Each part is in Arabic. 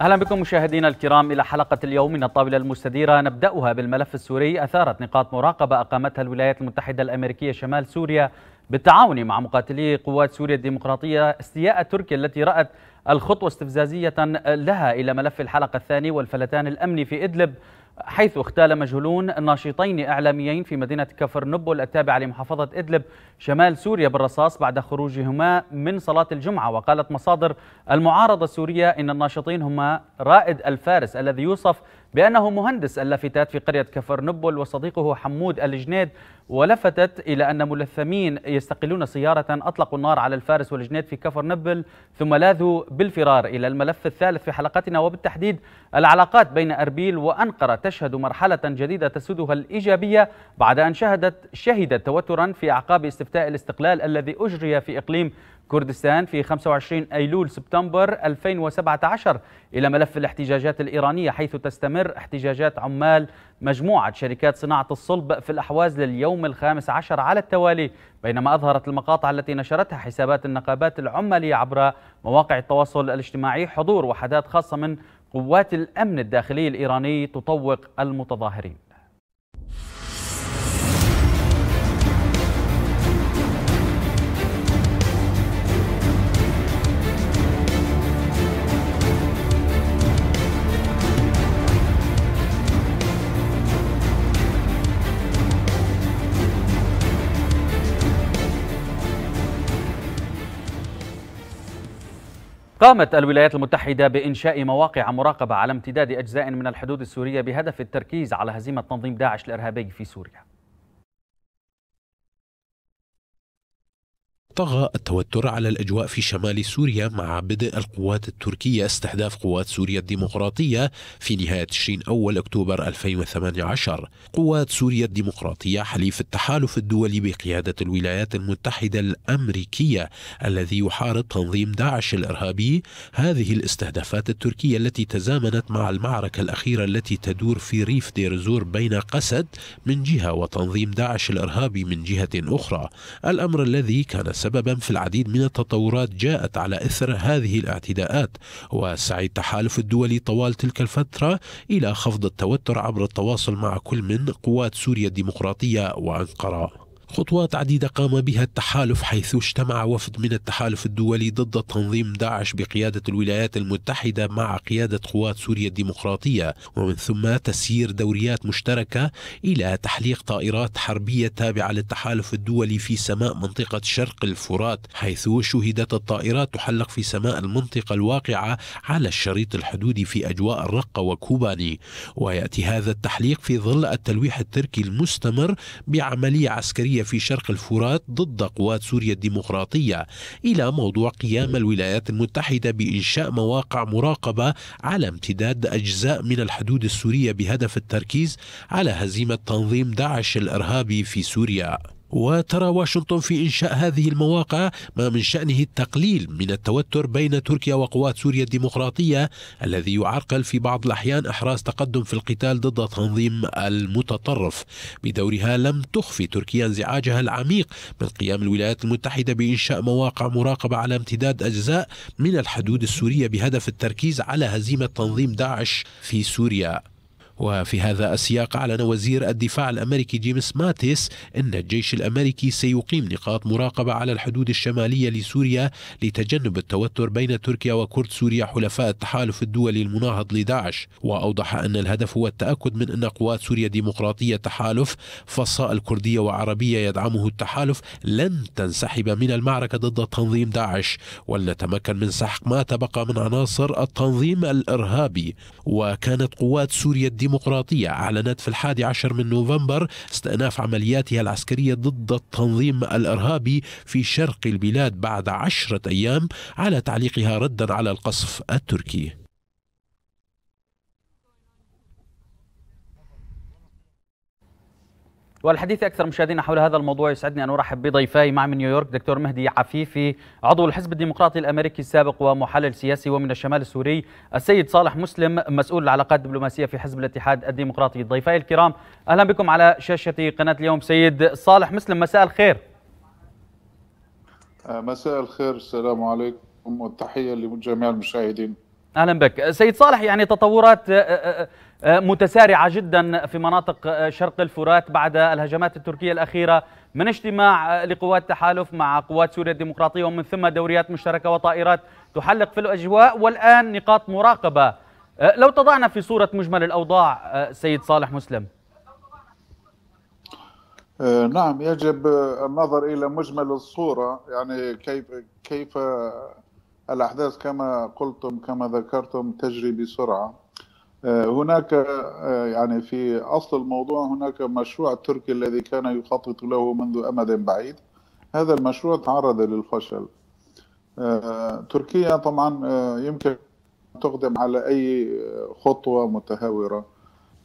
اهلا بكم مشاهدينا الكرام الى حلقه اليوم من الطاوله المستديره نبداها بالملف السوري اثارت نقاط مراقبه اقامتها الولايات المتحده الامريكيه شمال سوريا بالتعاون مع مقاتلي قوات سوريا الديمقراطيه استياء تركيا التي رات الخطوه استفزازيه لها الى ملف الحلقه الثاني والفلتان الامني في ادلب حيث اختال مجهولون ناشطين إعلاميين في مدينة كفر نبل التابعة لمحافظة إدلب شمال سوريا بالرصاص بعد خروجهما من صلاة الجمعة وقالت مصادر المعارضة السورية إن الناشطين هما رائد الفارس الذي يوصف بأنه مهندس اللافتات في قرية كفرنبل وصديقه حمود الجنيد ولفتت إلى أن ملثمين يستقلون سيارة أطلقوا النار على الفارس والجنيد في كفرنبل ثم لاذوا بالفرار إلى الملف الثالث في حلقتنا وبالتحديد العلاقات بين أربيل وأنقرة تشهد مرحلة جديدة تسودها الإيجابية بعد أن شهدت شهدت توترا في أعقاب استفتاء الاستقلال الذي أجري في إقليم كردستان في 25 أيلول سبتمبر 2017 إلى ملف الاحتجاجات الإيرانية حيث تستمر احتجاجات عمال مجموعة شركات صناعة الصلب في الأحواز لليوم الخامس عشر على التوالي بينما أظهرت المقاطع التي نشرتها حسابات النقابات العمالية عبر مواقع التواصل الاجتماعي حضور وحدات خاصة من قوات الأمن الداخلي الإيراني تطوق المتظاهرين قامت الولايات المتحدة بإنشاء مواقع مراقبة على امتداد أجزاء من الحدود السورية بهدف التركيز على هزيمة تنظيم داعش الإرهابي في سوريا طغى التوتر على الأجواء في شمال سوريا مع بدء القوات التركية استهداف قوات سوريا الديمقراطية في نهاية تشرين أول أكتوبر 2018 قوات سوريا الديمقراطية حليف التحالف الدولي بقيادة الولايات المتحدة الأمريكية الذي يحارب تنظيم داعش الإرهابي هذه الاستهدافات التركية التي تزامنت مع المعركة الأخيرة التي تدور في ريف دير زور بين قسد من جهة وتنظيم داعش الإرهابي من جهة أخرى الأمر الذي كان سبب سببا في العديد من التطورات جاءت على إثر هذه الاعتداءات وسعي التحالف الدولي طوال تلك الفترة إلى خفض التوتر عبر التواصل مع كل من قوات سوريا الديمقراطية وأنقرة خطوات عديدة قام بها التحالف حيث اجتمع وفد من التحالف الدولي ضد تنظيم داعش بقيادة الولايات المتحدة مع قيادة قوات سوريا الديمقراطية ومن ثم تسيير دوريات مشتركة إلى تحليق طائرات حربية تابعة للتحالف الدولي في سماء منطقة شرق الفرات حيث شهدت الطائرات تحلق في سماء المنطقة الواقعة على الشريط الحدودي في أجواء الرقة وكوباني ويأتي هذا التحليق في ظل التلويح التركي المستمر بعملية عسكرية في شرق الفرات ضد قوات سوريا الديمقراطية إلى موضوع قيام الولايات المتحدة بإنشاء مواقع مراقبة على امتداد أجزاء من الحدود السورية بهدف التركيز على هزيمة تنظيم داعش الإرهابي في سوريا وترى واشنطن في إنشاء هذه المواقع ما من شأنه التقليل من التوتر بين تركيا وقوات سوريا الديمقراطية الذي يعرقل في بعض الأحيان إحراز تقدم في القتال ضد تنظيم المتطرف بدورها لم تخفي تركيا انزعاجها العميق من قيام الولايات المتحدة بإنشاء مواقع مراقبة على امتداد أجزاء من الحدود السورية بهدف التركيز على هزيمة تنظيم داعش في سوريا وفي هذا السياق أعلن وزير الدفاع الأمريكي جيمس ماتيس أن الجيش الأمريكي سيقيم نقاط مراقبة على الحدود الشمالية لسوريا لتجنب التوتر بين تركيا وكرد سوريا حلفاء التحالف الدولي المناهض لداعش وأوضح أن الهدف هو التأكد من أن قوات سوريا ديمقراطية تحالف فصائل كردية وعربية يدعمه التحالف لن تنسحب من المعركة ضد تنظيم داعش ولنتمكن من سحق ما تبقى من عناصر التنظيم الإرهابي وكانت قوات سوريا الديمقراطية الديمقراطية أعلنت في الحادي عشر من نوفمبر استئناف عملياتها العسكرية ضد التنظيم الإرهابي في شرق البلاد بعد عشرة أيام على تعليقها ردا على القصف التركي والحديث اكثر مشاهدينا حول هذا الموضوع يسعدني ان ارحب بضيفاي مع من نيويورك دكتور مهدي عفيفي عضو الحزب الديمقراطي الامريكي السابق ومحلل سياسي ومن الشمال السوري السيد صالح مسلم مسؤول العلاقات الدبلوماسيه في حزب الاتحاد الديمقراطي ضيفاي الكرام اهلا بكم على شاشه قناه اليوم سيد صالح مسلم مساء الخير آه، مساء الخير السلام عليكم والتحيه لجميع المشاهدين اهلا بك سيد صالح يعني تطورات آه، آه، آه، متسارعه جدا في مناطق شرق الفرات بعد الهجمات التركيه الاخيره من اجتماع لقوات تحالف مع قوات سوريا الديمقراطيه ومن ثم دوريات مشتركه وطائرات تحلق في الاجواء والان نقاط مراقبه لو تضعنا في صوره مجمل الاوضاع سيد صالح مسلم نعم يجب النظر الى مجمل الصوره يعني كيف كيف الأحداث كما قلتم كما ذكرتم تجري بسرعة آه، هناك آه، يعني في أصل الموضوع هناك مشروع تركي الذي كان يخطط له منذ أمد بعيد هذا المشروع تعرض للفشل آه، تركيا طبعا يمكن تقدم على أي خطوة متهورة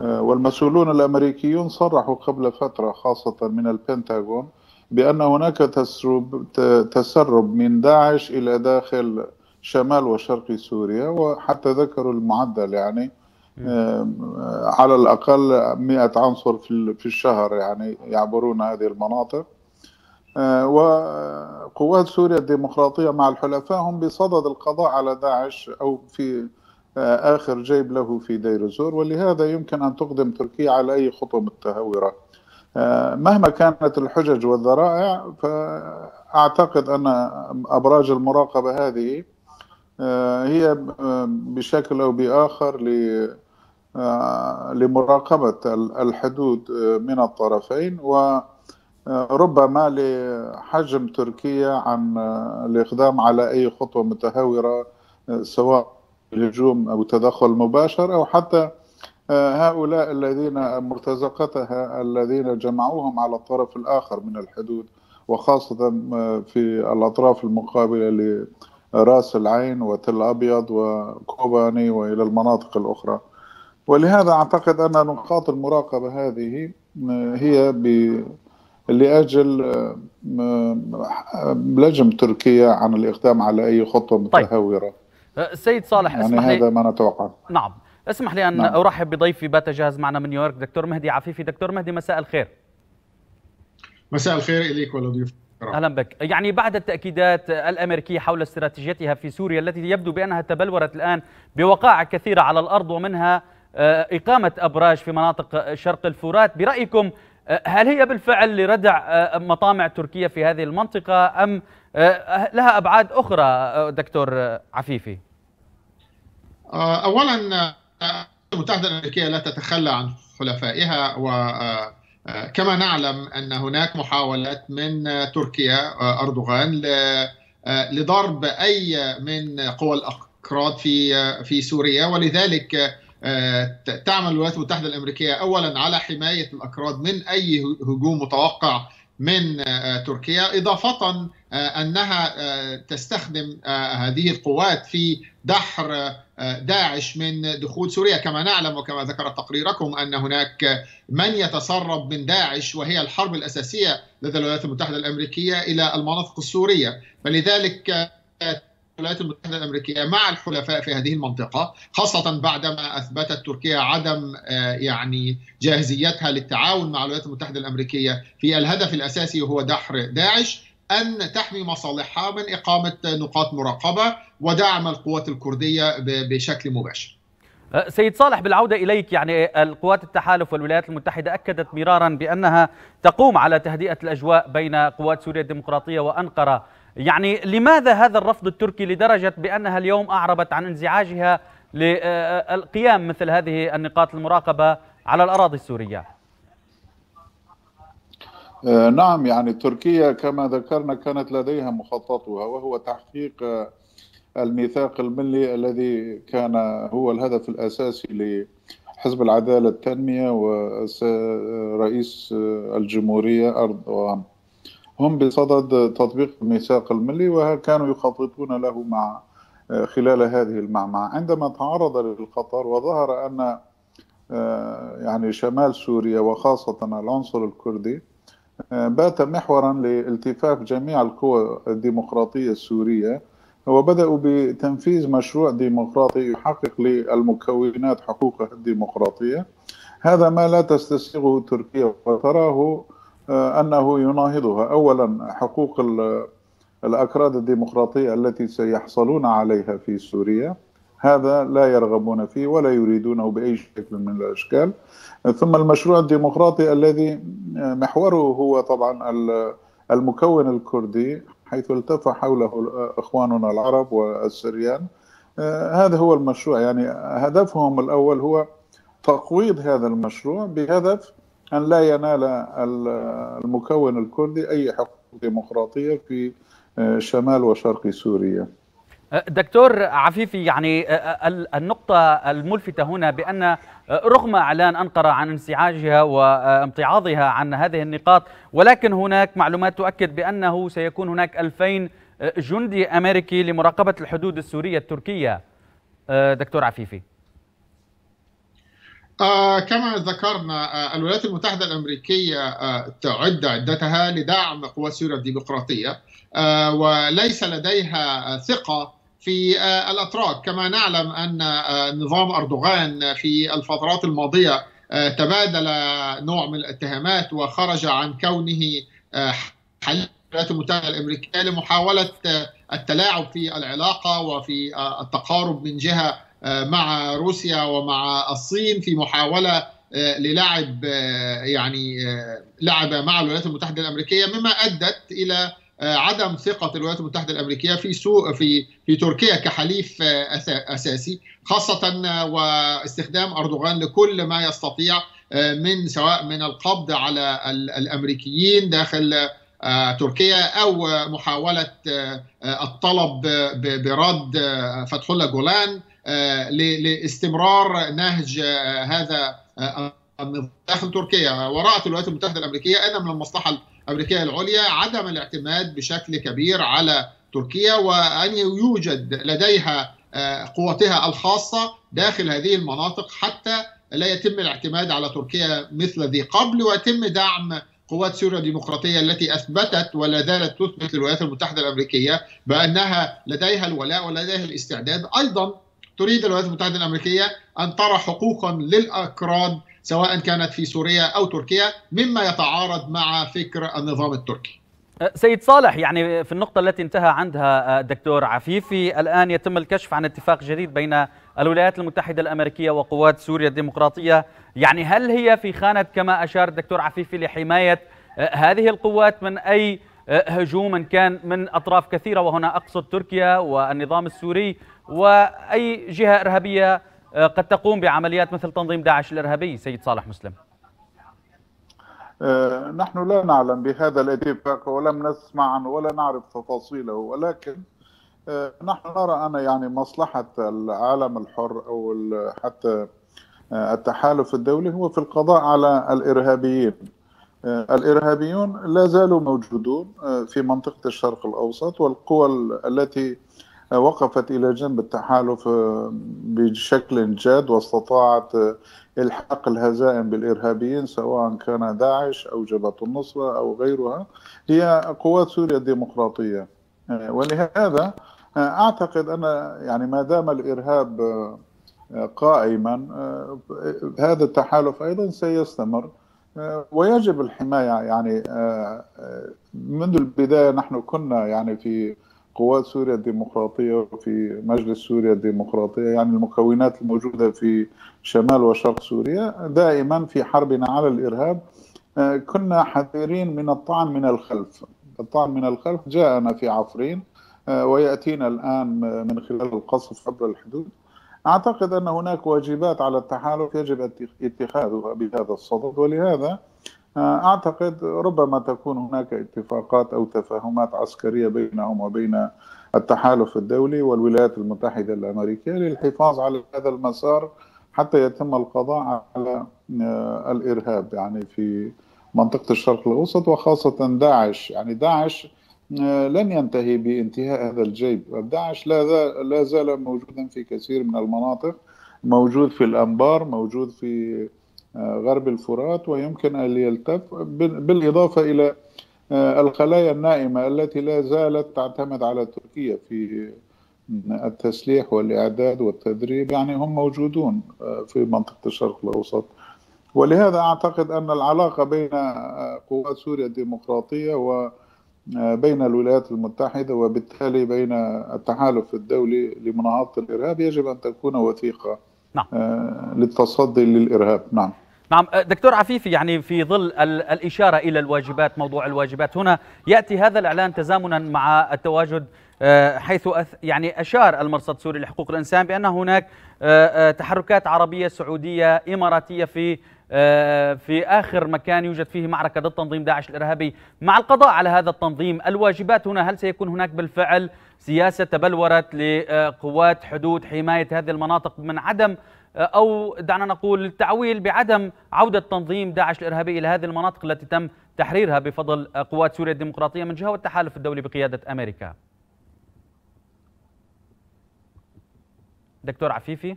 والمسؤولون الأمريكيون صرحوا قبل فترة خاصة من البنتاغون بأن هناك تسرب تسرب من داعش إلى داخل شمال وشرق سوريا وحتى ذكروا المعدل يعني آه، على الأقل 100 عنصر في الشهر يعني يعبرون هذه المناطق آه، وقوات سوريا الديمقراطية مع الحلفاء هم بصدد القضاء على داعش أو في آه، آخر جيب له في دير الزور ولهذا يمكن أن تقدم تركيا على أي خطوة متهورة آه، مهما كانت الحجج والذرائع فأعتقد أن أبراج المراقبة هذه آه، هي آه، بشكل أو بآخر لمراقبة الحدود من الطرفين وربما لحجم تركيا عن الإقدام على أي خطوة متهورة سواء هجوم أو تدخل مباشر أو حتى هؤلاء الذين مرتزقتها الذين جمعوهم على الطرف الآخر من الحدود وخاصة في الأطراف المقابلة لرأس العين وتل أبيض وكوباني وإلى المناطق الأخرى ولهذا أعتقد أن نقاط المراقبة هذه هي ب... لأجل لجم تركيا عن الإقدام على أي خطوة طيب. متهورة طيب. سيد صالح يعني هذا ما نتوقع نعم اسمح لي أن نعم. أرحب بضيفي بات جاهز معنا من نيويورك دكتور مهدي عفيفي دكتور مهدي مساء الخير مساء الخير إليك ولضيوفك اهلا بك يعني بعد التاكيدات الامريكيه حول استراتيجيتها في سوريا التي يبدو بانها تبلورت الان بوقائع كثيره على الارض ومنها آه، اقامه ابراج في مناطق شرق الفرات برايكم آه، هل هي بالفعل لردع آه، مطامع تركيا في هذه المنطقه ام لها ابعاد اخرى دكتور عفيفي اولا المتحدة الأمريكية لا تتخلى عن حلفائها و آه، آه، كما نعلم أن هناك محاولات من آه، تركيا أردوغان لضرب أي من قوى الأكراد في في سوريا ولذلك تعمل الولايات المتحدة الأمريكية أولا على حماية الأكراد من أي هجوم متوقع من آه، آه، تركيا إضافة آه، أنها تستخدم هذه القوات في دحر داعش من دخول سوريا كما نعلم وكما ذكر تقريركم أن هناك من يتسرب من داعش وهي الحرب الأساسية لدى الولايات المتحدة الأمريكية إلى المناطق السورية فلذلك الولايات المتحدة الأمريكية مع الحلفاء في هذه المنطقة خاصة بعدما أثبتت تركيا عدم آه، يعني جاهزيتها للتعاون مع الولايات المتحدة الأمريكية في الهدف الأساسي وهو دحر داعش أن تحمي مصالحها من إقامة نقاط مراقبة ودعم القوات الكردية بشكل مباشر أه، سيد صالح بالعودة إليك يعني آه، القوات التحالف والولايات المتحدة أكدت مرارا بأنها تقوم على تهدئة الأجواء بين قوات سوريا الديمقراطية وأنقرة يعني لماذا هذا الرفض التركي لدرجة بأنها اليوم أعربت عن انزعاجها للقيام مثل هذه النقاط المراقبة على الأراضي السورية آه، نعم يعني تركيا كما ذكرنا كانت لديها مخططها وهو تحقيق آه، الميثاق الملي الذي كان هو الهدف الأساسي لحزب العدالة التنمية ورئيس آه، الجمهورية أردوغان هم بصدد تطبيق الميثاق الملي وكانوا يخططون له مع آه، خلال هذه المعمعة عندما تعرض للخطر وظهر أن آه، يعني شمال سوريا وخاصة العنصر الكردي آه، بات محورا لالتفاف جميع القوى الديمقراطية السورية وبدأوا بتنفيذ مشروع ديمقراطي يحقق للمكونات حقوقها الديمقراطية هذا ما لا تستسيغه تركيا وتراه آه، أنه يناهضها أولا حقوق الأكراد الديمقراطية التي سيحصلون عليها في سوريا هذا لا يرغبون فيه ولا يريدونه بأي شكل من الأشكال ثم المشروع الديمقراطي الذي آه، محوره هو طبعا المكون الكردي حيث التف حوله إخواننا العرب والسريان آه، هذا هو المشروع يعني هدفهم الأول هو تقويض هذا المشروع بهدف أن لا ينال المكون الكردي أي حقوق ديمقراطية في آه، شمال وشرق سوريا أه، دكتور عفيفي يعني أه، النقطة الملفتة هنا بأن رغم إعلان أنقرة عن انسعاجها وامتعاضها عن هذه النقاط ولكن هناك معلومات تؤكد بأنه سيكون هناك 2000 جندي أمريكي لمراقبة الحدود السورية التركية دكتور عفيفي آه، كما ذكرنا آه، الولايات المتحدة الأمريكية آه، تعد عدتها لدعم قوى سوريا الديمقراطية وليس لديها ثقة في الأتراك كما نعلم أن نظام أردوغان في الفترات الماضية تبادل نوع من الاتهامات وخرج عن كونه حل الولايات المتحدة الأمريكية لمحاولة التلاعب في العلاقة وفي التقارب من جهة آه، مع روسيا ومع الصين في محاوله آه، للعب آه، يعني لعب مع الولايات المتحده الامريكيه مما ادت الى عدم ثقه الولايات المتحده الامريكيه في سوء في في تركيا كحليف اساسي خاصه واستخدام اردوغان لكل ما يستطيع من سواء من القبض على الامريكيين داخل تركيا او محاوله الطلب برد فتح الله جولان آه، لاستمرار نهج آه، هذا آه، داخل تركيا ورأت الولايات المتحدة الأمريكية أن من المصلحة الأمريكية العليا عدم الاعتماد بشكل كبير على تركيا وأن يوجد لديها قوتها الخاصة داخل هذه المناطق حتى لا يتم الاعتماد على تركيا مثل ذي قبل ويتم دعم قوات سوريا الديمقراطية التي أثبتت ولا زالت تثبت للولايات المتحدة الأمريكية بأنها لديها الولاء ولديها الاستعداد أيضا تريد الولايات المتحدة الأمريكية أن ترى حقوقا للأكراد سواء كانت في سوريا أو تركيا مما يتعارض مع فكر النظام التركي أه، سيد صالح يعني في النقطة التي انتهى عندها الدكتور أه، عفيفي الآن يتم الكشف عن اتفاق جديد بين الولايات المتحدة الأمريكية وقوات سوريا الديمقراطية يعني هل هي في خانة كما أشار الدكتور عفيفي لحماية أه، هذه القوات من أي هجوما كان من أطراف كثيرة وهنا أقصد تركيا والنظام السوري وأي جهة إرهابية آه، قد تقوم بعمليات مثل تنظيم داعش الإرهابي سيد صالح مسلم آه، نحن لا نعلم بهذا الاتفاق ولم نسمع عنه ولا نعرف تفاصيله ولكن آه، نحن نرى ان يعني مصلحة العالم الحر أو حتى التحالف الدولي هو في القضاء على الإرهابيين آه، الإرهابيون لا زالوا موجودون آه، في منطقة الشرق الأوسط والقوى التي آه، وقفت إلى جنب التحالف بشكل جاد واستطاعت إلحاق الهزائم بالإرهابيين سواء كان داعش أو جبهة النصرة أو غيرها هي قوات سوريا الديمقراطية ولهذا أعتقد أن يعني ما دام الإرهاب قائما هذا التحالف أيضا سيستمر ويجب الحماية يعني آه، آه، منذ البداية نحن كنا يعني في قوات سوريا الديمقراطية وفي مجلس سوريا الديمقراطية يعني المكونات الموجودة في شمال وشرق سوريا دائما في حربنا على الإرهاب آه، كنا حذرين من الطعن من الخلف الطعن من الخلف جاءنا في عفرين ويأتينا الآن من خلال القصف عبر الحدود أعتقد أن هناك واجبات على التحالف يجب اتخاذها بهذا الصدد ولهذا آه، أعتقد ربما تكون هناك اتفاقات أو تفاهمات عسكرية بينهم وبين التحالف الدولي والولايات المتحدة الأمريكية للحفاظ على هذا المسار حتى يتم القضاء على آه، الإرهاب يعني في منطقة الشرق الأوسط وخاصة داعش يعني داعش آه، لن ينتهي بانتهاء هذا الجيب داعش لا زال موجودا في كثير من المناطق موجود في الأنبار موجود في آه، غرب الفرات ويمكن أن يلتف بالإضافة إلى آه، الخلايا النائمة التي لا زالت تعتمد على تركيا في التسليح والإعداد والتدريب يعني هم موجودون في منطقة الشرق الأوسط ولهذا أعتقد أن العلاقة بين قوات سوريا الديمقراطية و بين الولايات المتحدة وبالتالي بين التحالف الدولي لمناهضة الإرهاب يجب أن تكون وثيقة نعم. آه، للتصدي للإرهاب نعم نعم آه، دكتور عفيفي يعني في ظل الإشارة إلى الواجبات موضوع الواجبات هنا يأتي هذا الإعلان تزامنا مع التواجد آه، حيث يعني أشار المرصد السوري لحقوق الإنسان بأن هناك تحركات عربية سعودية إماراتية في آه، في آخر مكان يوجد فيه معركة ضد تنظيم داعش الإرهابي مع القضاء على هذا التنظيم الواجبات هنا هل سيكون هناك بالفعل سياسة تبلورت لقوات حدود حماية هذه المناطق من عدم آه، أو دعنا نقول التعويل بعدم عودة تنظيم داعش الإرهابي إلى هذه المناطق التي تم تحريرها بفضل قوات سوريا الديمقراطية من جهة والتحالف الدولي بقيادة أمريكا دكتور عفيفي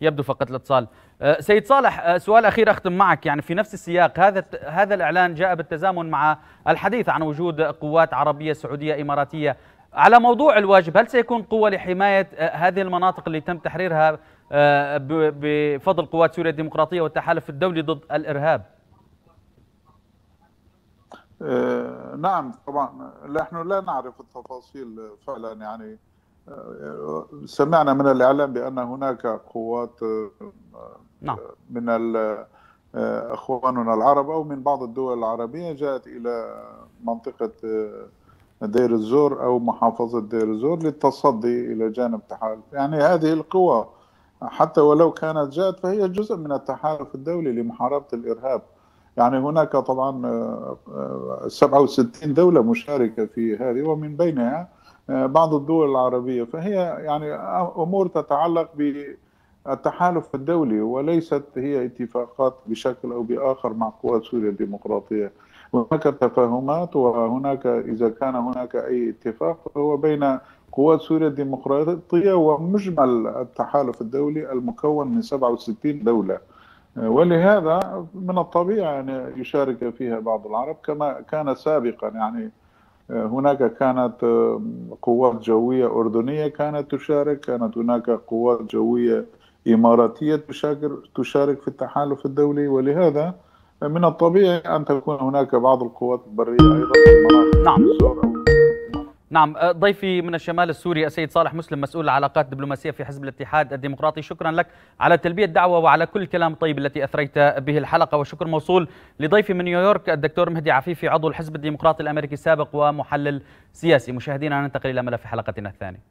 يبدو فقط الاتصال أه، سيد صالح أه، سؤال اخير اختم معك يعني في نفس السياق هذا هذا الاعلان جاء بالتزامن مع الحديث عن وجود قوات عربيه سعوديه اماراتيه على موضوع الواجب هل سيكون قوه لحمايه أه، هذه المناطق اللي تم تحريرها بفضل قوات سوريا الديمقراطيه والتحالف الدولي ضد الارهاب نعم طبعا نحن لا نعرف التفاصيل فعلا يعني سمعنا من الاعلام بان هناك قوات نعم. من اخواننا العرب او من بعض الدول العربيه جاءت الى منطقه دير الزور او محافظه دير الزور للتصدي الى جانب تحالف يعني هذه القوى حتى ولو كانت جاءت فهي جزء من التحالف الدولي لمحاربه الارهاب يعني هناك طبعا 67 دوله مشاركه في هذه ومن بينها بعض الدول العربية فهي يعني أمور تتعلق بالتحالف الدولي وليست هي اتفاقات بشكل أو بآخر مع قوى سوريا الديمقراطية هناك تفاهمات وهناك إذا كان هناك أي اتفاق فهو بين قوات سوريا الديمقراطية ومجمل التحالف الدولي المكون من 67 دولة ولهذا من الطبيعي أن يشارك فيها بعض العرب كما كان سابقا يعني هناك كانت قوات جوية أردنية كانت تشارك كانت هناك قوات جوية إماراتية تشارك في التحالف الدولي ولهذا من الطبيعي أن تكون هناك بعض القوات البرية أيضا في المناطق نعم. نعم آه، ضيفي من الشمال السوري السيد صالح مسلم مسؤول العلاقات الدبلوماسية في حزب الاتحاد الديمقراطي شكرا لك على تلبية الدعوة وعلى كل الكلام الطيب التي أثريت به الحلقة وشكر موصول لضيفي من نيويورك الدكتور مهدي عفيفي عضو الحزب الديمقراطي الأمريكي السابق ومحلل سياسي مشاهدينا ننتقل إلى ملف حلقتنا الثانيه